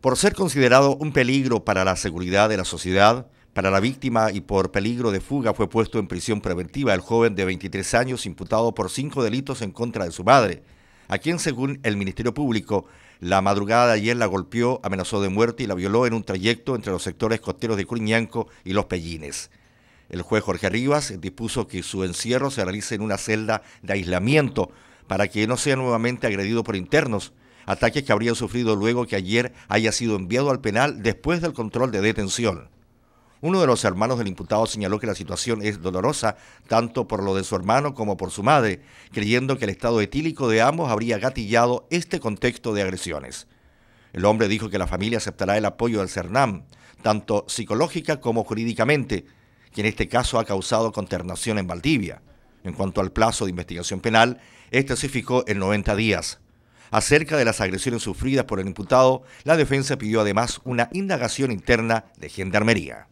por ser considerado un peligro para la seguridad de la sociedad, para la víctima y por peligro de fuga fue puesto en prisión preventiva el joven de 23 años imputado por cinco delitos en contra de su madre, a quien según el Ministerio Público, la madrugada de ayer la golpeó, amenazó de muerte y la violó en un trayecto entre los sectores costeros de Curiñanco y Los Pellines. El juez Jorge Rivas dispuso que su encierro se realice en una celda de aislamiento para que no sea nuevamente agredido por internos, ataques que habría sufrido luego que ayer haya sido enviado al penal después del control de detención. Uno de los hermanos del imputado señaló que la situación es dolorosa, tanto por lo de su hermano como por su madre, creyendo que el estado etílico de ambos habría gatillado este contexto de agresiones. El hombre dijo que la familia aceptará el apoyo del CERNAM, tanto psicológica como jurídicamente, que en este caso ha causado consternación en Valdivia. En cuanto al plazo de investigación penal, este se fijó en 90 días. Acerca de las agresiones sufridas por el imputado, la defensa pidió además una indagación interna de Gendarmería.